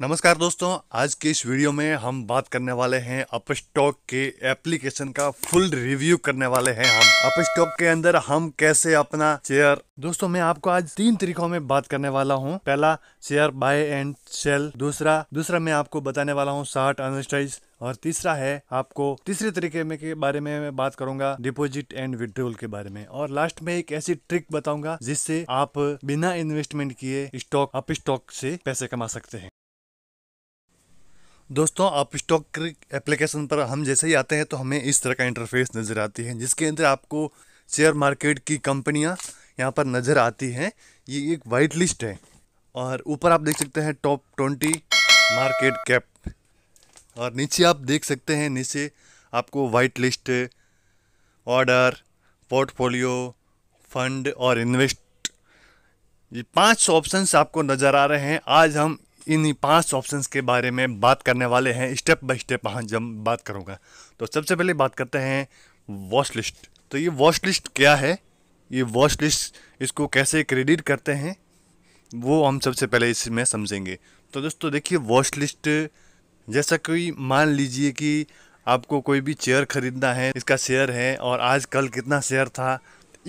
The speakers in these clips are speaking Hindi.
नमस्कार दोस्तों आज के इस वीडियो में हम बात करने वाले हैं अपस्टॉक के एप्लीकेशन का फुल रिव्यू करने वाले हैं हम अपस्टॉक के अंदर हम कैसे अपना शेयर दोस्तों मैं आपको आज तीन तरीकों में बात करने वाला हूं पहला शेयर बाय एंड सेल दूसरा दूसरा मैं आपको बताने वाला हूं शार्ट अनस्टाइज और तीसरा है आपको तीसरे तरीके में के बारे में मैं बात करूंगा डिपॉजिट एंड विड्रोल के बारे में और लास्ट में एक ऐसी ट्रिक बताऊंगा जिससे आप बिना इन्वेस्टमेंट किए स्टॉक अप स्टॉक से पैसे कमा सकते हैं दोस्तों आप स्टॉक क्रिक एप्लीकेशन पर हम जैसे ही आते हैं तो हमें इस तरह का इंटरफेस नज़र आती है जिसके अंदर आपको शेयर मार्केट की कंपनियाँ यहाँ पर नज़र आती हैं ये एक वाइट लिस्ट है और ऊपर आप देख सकते हैं टॉप ट्वेंटी मार्केट कैप और नीचे आप देख सकते हैं नीचे आपको white list order portfolio fund और इन्वेस्ट ये पांच ऑप्शंस आपको नज़र आ रहे हैं आज हम इन्हीं पांच ऑप्शंस के बारे में बात करने वाले हैं स्टेप बाय स्टेप हाँ जब बात करूँगा तो सबसे पहले बात करते हैं वॉश लिस्ट तो ये वॉश लिस्ट क्या है ये वॉश लिस्ट इसको कैसे क्रेडिट करते हैं वो हम सबसे पहले इसमें समझेंगे तो दोस्तों देखिए वॉश लिस्ट जैसा कोई मान लीजिए कि आपको कोई भी चेयर ख़रीदना है इसका शेयर है और आज कल कितना शेयर था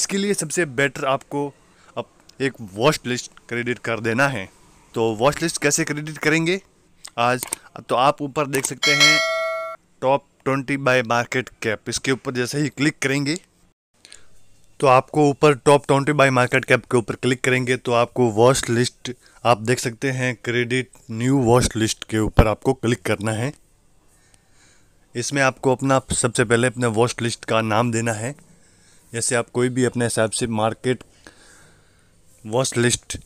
इसके लिए सबसे बेटर आपको अब एक वॉश लिस्ट क्रेडिट कर देना है तो वॉच लिस्ट कैसे क्रेडिट करेंगे आज तो आप ऊपर देख सकते हैं top twenty by market cap इसके ऊपर जैसे ही क्लिक करेंगे तो आपको ऊपर top twenty by market cap के ऊपर क्लिक करेंगे तो आपको वॉच लिस्ट आप देख सकते हैं क्रेडिट न्यू वॉच लिस्ट के ऊपर आपको क्लिक करना है इसमें आपको अपना सबसे पहले अपने वॉच लिस्ट का नाम देना है जैसे आप कोई भी अपने हिसाब से market watch list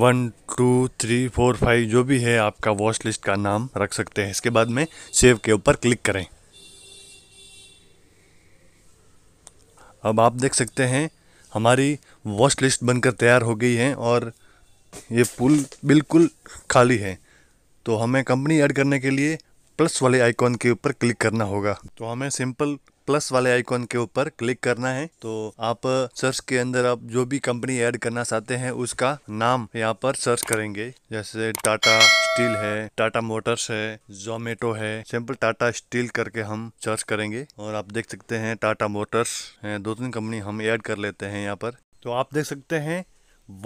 one two three four five जो भी है आपका वॉच लिस्ट का नाम रख सकते हैं इसके बाद में सेव के ऊपर क्लिक करें अब आप देख सकते हैं हमारी वॉच लिस्ट बनकर तैयार हो गई है और ये पुल बिल्कुल खाली है तो हमें कंपनी ऐड करने के लिए प्लस वाले आइकॉन के ऊपर क्लिक करना होगा तो हमें सिंपल प्लस वाले आइकॉन के ऊपर क्लिक करना है तो आप सर्च के अंदर आप जो भी कंपनी ऐड करना चाहते हैं उसका नाम यहाँ पर सर्च करेंगे जैसे टाटा स्टील है टाटा मोटर्स है जोमेटो है सिंपल टाटा स्टील करके हम सर्च करेंगे और आप देख सकते हैं टाटा मोटर्स है दो तीन कंपनी हम ऐड कर लेते हैं यहाँ पर तो आप देख सकते हैं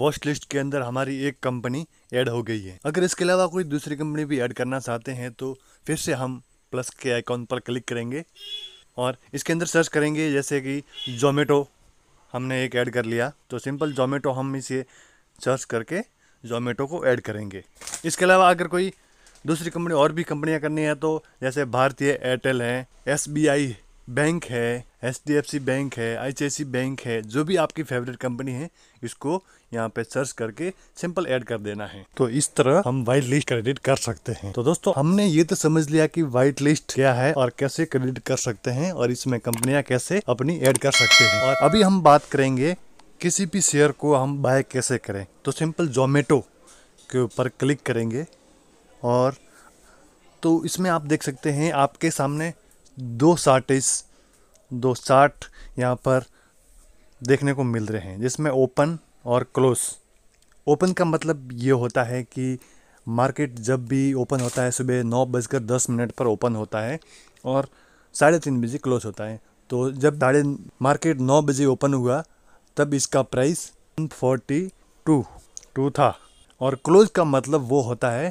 वॉश लिस्ट के अंदर हमारी एक कंपनी ऐड हो गई है अगर इसके अलावा कोई दूसरी कंपनी भी ऐड करना चाहते हैं तो फिर से हम प्लस के आइकॉन पर क्लिक करेंगे और इसके अंदर सर्च करेंगे जैसे कि जोमेटो हमने एक ऐड कर लिया तो सिंपल जोमेटो हम इसे सर्च करके जोमेटो को ऐड करेंगे इसके अलावा अगर कोई दूसरी कंपनी और भी कंपनियां करनी है तो जैसे भारतीय एयरटेल हैं एस बी आई बैंक है H D F C bank है I C I C bank है जो भी आपकी फेवरेट कंपनी है इसको यहाँ पे सर्च करके सिंपल ऐड कर देना है तो इस तरह हम वाइट लिस्ट क्रेडिट कर सकते हैं तो दोस्तों हमने ये तो समझ लिया कि वाइट लिस्ट क्या है और कैसे क्रेडिट कर सकते हैं और इसमें कंपनियां कैसे अपनी ऐड कर सकते हैं और अभी हम बात करेंगे किसी भी शेयर को हम बाय कैसे करें तो सिंपल जोमेटो के ऊपर क्लिक करेंगे और तो इसमें आप देख सकते हैं आपके सामने दो साटिस दो साठ यहाँ पर देखने को मिल रहे हैं जिसमें ओपन और क्लोज ओपन का मतलब ये होता है कि मार्केट जब भी ओपन होता है सुबह नौ बजकर दस मिनट पर ओपन होता है और साढ़े तीन बजे क्लोज होता है तो जब साढ़े मार्केट नौ बजे ओपन हुआ तब इसका price one forty two two था और क्लोज का मतलब वो होता है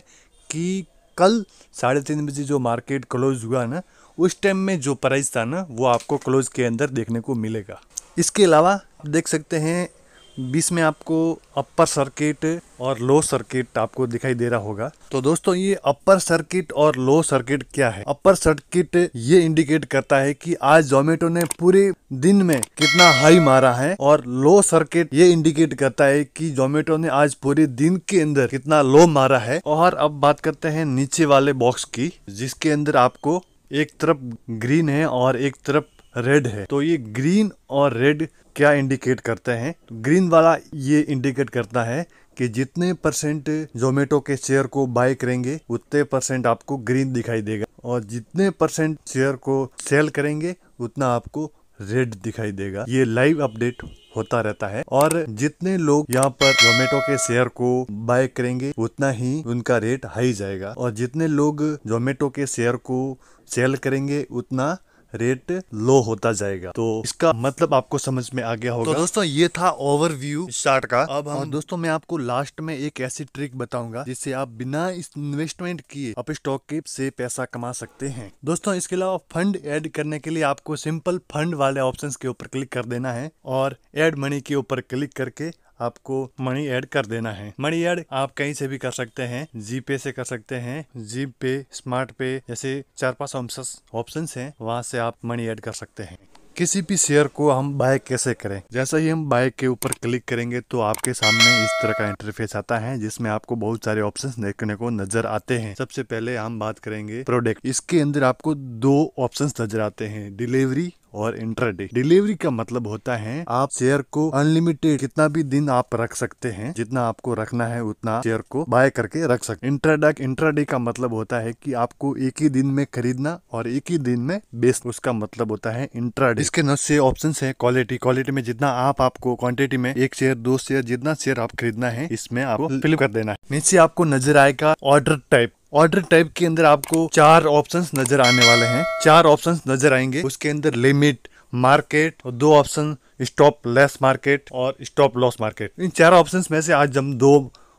कि कल साढ़े तीन बजे जो मार्केट क्लोज हुआ ना उस टाइम में जो प्राइस था ना वो आपको क्लोज के अंदर देखने को मिलेगा इसके अलावा देख सकते हैं बीस में आपको अपर सर्किट और लो सर्किट आपको दिखाई दे रहा होगा तो दोस्तों ये अपर सर्किट और लो सर्किट क्या है अपर सर्किट ये इंडिकेट करता है कि आज जोमेटो ने पूरे दिन में कितना हाई मारा है और लो सर्किट ये इंडिकेट करता है कि जोमेटो ने आज पूरे दिन के अंदर कितना लो मारा है और अब बात करते हैं नीचे वाले बॉक्स की जिसके अंदर आपको एक तरफ ग्रीन है और एक तरफ रेड है तो ये ग्रीन और रेड क्या इंडिकेट करते हैं ग्रीन वाला ये इंडिकेट करता है कि जितने परसेंट जोमेटो के शेयर को बाय करेंगे उतने परसेंट आपको ग्रीन दिखाई देगा और जितने परसेंट शेयर को सेल करेंगे उतना आपको रेड दिखाई देगा ये लाइव अपडेट होता रहता है और जितने लोग यहाँ पर जोमेटो के शेयर को बाय करेंगे उतना ही उनका रेट हाई जाएगा और जितने लोग जोमेटो के शेयर को सेल करेंगे उतना रेट लो होता जाएगा तो इसका मतलब आपको समझ में आ गया होगा तो दोस्तों ये था ओवरव्यू स्टार्ट का अब हम दोस्तों मैं आपको लास्ट में एक ऐसी ट्रिक बताऊंगा जिससे आप बिना इन्वेस्टमेंट किए आप स्टॉक के से पैसा कमा सकते हैं दोस्तों इसके अलावा फंड ऐड करने के लिए आपको सिंपल फंड वाले ऑप्शन के ऊपर क्लिक कर देना है और एड मनी के ऊपर क्लिक करके आपको मनी ऐड कर देना है मनी ऐड आप कहीं से भी कर सकते हैं जी पे से कर सकते हैं जी पे स्मार्ट पे जैसे चार पांच ऑप्शन है वहाँ से आप मनी ऐड कर सकते हैं किसी भी शेयर को हम बाय कैसे करें जैसा ही हम बाय के ऊपर क्लिक करेंगे तो आपके सामने इस तरह का इंटरफेस आता है जिसमें आपको बहुत सारे ऑप्शंस देखने को नजर आते हैं सबसे पहले हम बात करेंगे प्रोडक्ट इसके अंदर आपको दो ऑप्शंस नजर आते हैं डिलीवरी और इंटरडे डिलीवरी का मतलब होता है आप शेयर को अनलिमिटेड कितना भी दिन आप रख सकते हैं जितना आपको रखना है उतना शेयर को बाय करके रख सकते इंट्राडा इंट्राडे का मतलब होता है कि आपको एक ही दिन में खरीदना और एक ही दिन में बेच उसका मतलब होता है इंट्राडे इसके नोट से ऑप्शन है क्वालिटी क्वालिटी में जितना आप आपको क्वान्टिटी में एक शेयर दो शेयर जितना शेयर आप खरीदना है इसमें आपको फिल कर देना है नीचे आपको नजर आएगा ऑर्डर टाइप ऑर्डर टाइप के अंदर आपको चार ऑप्शंस नजर आने वाले हैं चार ऑप्शंस नजर आएंगे उसके अंदर लिमिट मार्केट और दो ऑप्शन स्टॉप लेस मार्केट और स्टॉप लॉस मार्केट इन चार ऑप्शंस में से आज हम दो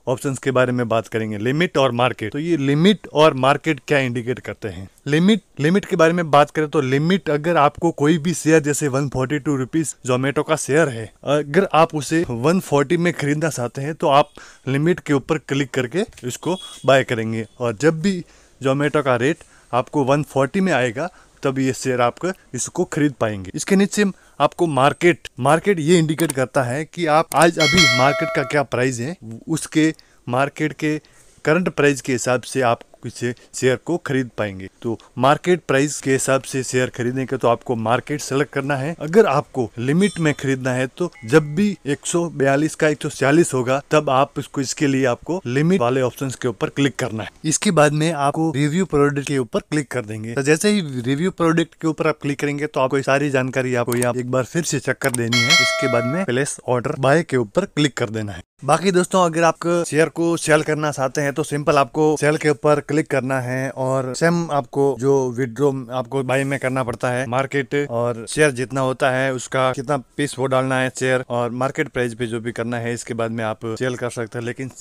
ऑप्शंस के बारे में बात करेंगे लिमिट और मार्केट तो ये लिमिट और मार्केट क्या इंडिकेट करते हैं लिमिट लिमिट के बारे में बात करें तो लिमिट अगर आपको कोई भी शेयर जैसे one forty two rupees Zomato का शेयर है अगर आप उसे वन फोर्टी में खरीदना चाहते हैं तो आप लिमिट के ऊपर क्लिक करके इसको बाय करेंगे और जब भी जोमेटो का रेट आपको 140 में आएगा तब ये शेयर आप इसको खरीद पाएंगे इसके नीचे आपको मार्केट मार्केट ये इंडिकेट करता है कि आप आज अभी मार्केट का क्या प्राइस है उसके मार्केट के करंट प्राइस के हिसाब से आप किसी शेयर को खरीद पाएंगे तो मार्केट प्राइस के हिसाब से शेयर खरीदने का तो आपको मार्केट सेलेक्ट करना है अगर आपको लिमिट में खरीदना है तो जब भी 142 का 140 होगा तब आप इसको इसके लिए आपको लिमिट वाले ऑप्शन के ऊपर क्लिक करना है इसके बाद में आपको रिव्यू प्रोडक्ट के ऊपर क्लिक कर देंगे तो जैसे ही रिव्यू प्रोडक्ट के ऊपर आप क्लिक करेंगे तो आपको सारी जानकारी आपको यहाँ एक बार फिर से चेक कर देनी है इसके बाद में प्लेस ऑर्डर बाय के ऊपर क्लिक कर देना है बाकी दोस्तों अगर आप शेयर को सेल करना चाहते हैं तो सिंपल आपको सेल के ऊपर क्लिक करना है और सेम आपको जो विड्रो आपको बाई में करना पड़ता है मार्केट और शेयर जितना होता है उसका कितना पीस वो डालना है शेयर और मार्केट प्राइस पे जो भी करना है इसके बाद में आप सेल कर सकते हैं लेकिन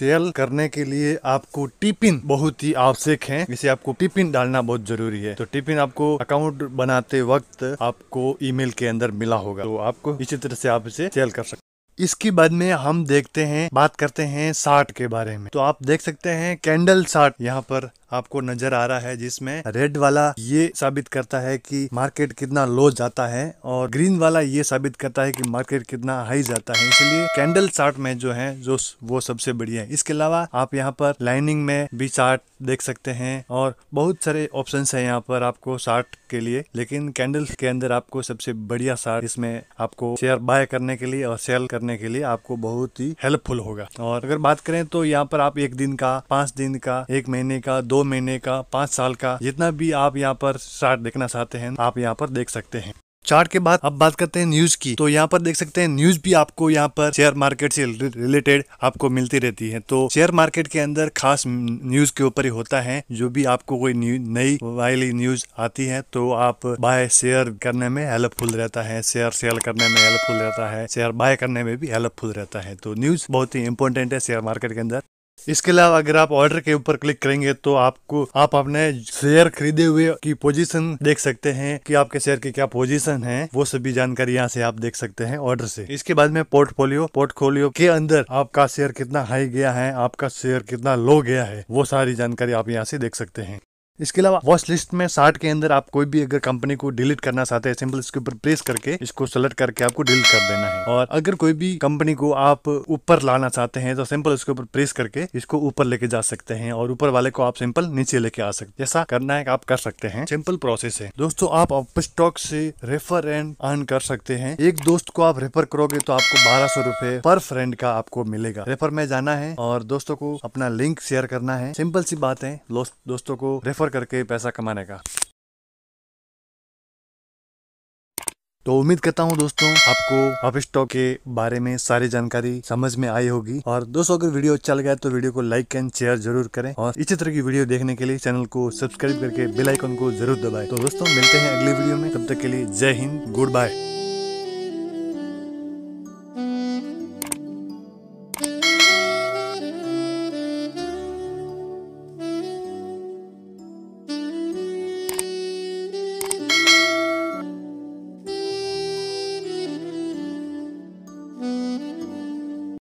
सेल करने के लिए आपको टिपिन बहुत ही आवश्यक है इसे आपको टिपिन डालना बहुत जरूरी है तो टिपिन आपको अकाउंट बनाते वक्त आपको ईमेल के अंदर मिला होगा तो आपको इसी तरह से आप इसे सेल कर सकते इसके बाद में हम देखते हैं बात करते हैं साठ के बारे में तो आप देख सकते हैं कैंडल साठ यहाँ पर आपको नजर आ रहा है जिसमें रेड वाला ये साबित करता है कि मार्केट कितना लो जाता है और ग्रीन वाला ये साबित करता है कि मार्केट कितना हाई जाता है इसलिए कैंडल चार्ट में जो है जो वो सबसे बढ़िया है इसके अलावा आप यहाँ पर लाइनिंग में भी चार्ट देख सकते हैं और बहुत सारे ऑप्शन है यहाँ पर आपको शार्ट के लिए लेकिन कैंडल के अंदर आपको सबसे बढ़िया शार्ट इसमें आपको शेयर बाय करने के लिए और सेल करने करने के लिए आपको बहुत ही हेल्पफुल होगा और अगर बात करें तो यहाँ पर आप एक दिन का पांच दिन का एक महीने का दो महीने का पांच साल का जितना भी आप यहाँ पर चार्ट देखना चाहते हैं आप यहाँ पर देख सकते हैं चार्ट के बाद अब बात करते हैं न्यूज की तो यहाँ पर देख सकते हैं न्यूज भी आपको यहाँ पर शेयर मार्केट से रिलेटेड आपको मिलती रहती है तो शेयर मार्केट के अंदर खास न्यूज के ऊपर ही होता है जो भी आपको कोई नई वायली न्यूज आती है तो आप बाय शेयर करने में हेल्पफुल रहता है शेयर सेल करने में हेल्पफुल रहता है शेयर बाय करने में भी हेल्पफुल रहता है तो न्यूज बहुत ही इंपॉर्टेंट है शेयर मार्केट के अंदर इसके अलावा अगर आप ऑर्डर के ऊपर क्लिक करेंगे तो आपको आप अपने शेयर खरीदे हुए की पोजीशन देख सकते हैं कि आपके शेयर की क्या पोजीशन है वो सभी जानकारी यहाँ से आप देख सकते हैं ऑर्डर से इसके बाद में पोर्टफोलियो पोर्टफोलियो के अंदर आपका शेयर कितना हाई गया है आपका शेयर कितना लो गया है वो सारी जानकारी आप यहाँ से देख सकते हैं इसके अलावा वॉच लिस्ट में साठ के अंदर आप कोई भी अगर कंपनी को डिलीट करना चाहते हैं सिंपल इसके ऊपर प्रेस करके इसको सेलेक्ट करके आपको डिलीट कर देना है और अगर कोई भी कंपनी को आप ऊपर लाना चाहते हैं तो सिंपल इसके ऊपर प्रेस करके इसको ऊपर लेके जा सकते हैं और ऊपर वाले को आप सिंपल नीचे लेके आ सकते जैसा करना है आप कर सकते हैं सिंपल प्रोसेस है दोस्तों आप ऑफिस स्टॉक से रेफर एंड अर्न कर सकते हैं एक दोस्त को आप रेफर करोगे तो आपको बारह सौ रूपए पर फ्रेंड का आपको मिलेगा रेफर में जाना है और दोस्तों को अपना लिंक शेयर करना है सिंपल सी बात है दोस्तों को रेफर करके पैसा कमाने का तो उम्मीद करता हूँ दोस्तों आपको हब स्टॉक के बारे में सारी जानकारी समझ में आई होगी और दोस्तों अगर वीडियो अच्छा लगा तो वीडियो को लाइक एंड शेयर जरूर करें और इसी तरह की वीडियो देखने के लिए चैनल को सब्सक्राइब करके बेल आइकन को जरूर दबाएं तो दोस्तों मिलते हैं अगली वीडियो में तब तक के लिए जय हिंद गुड बाय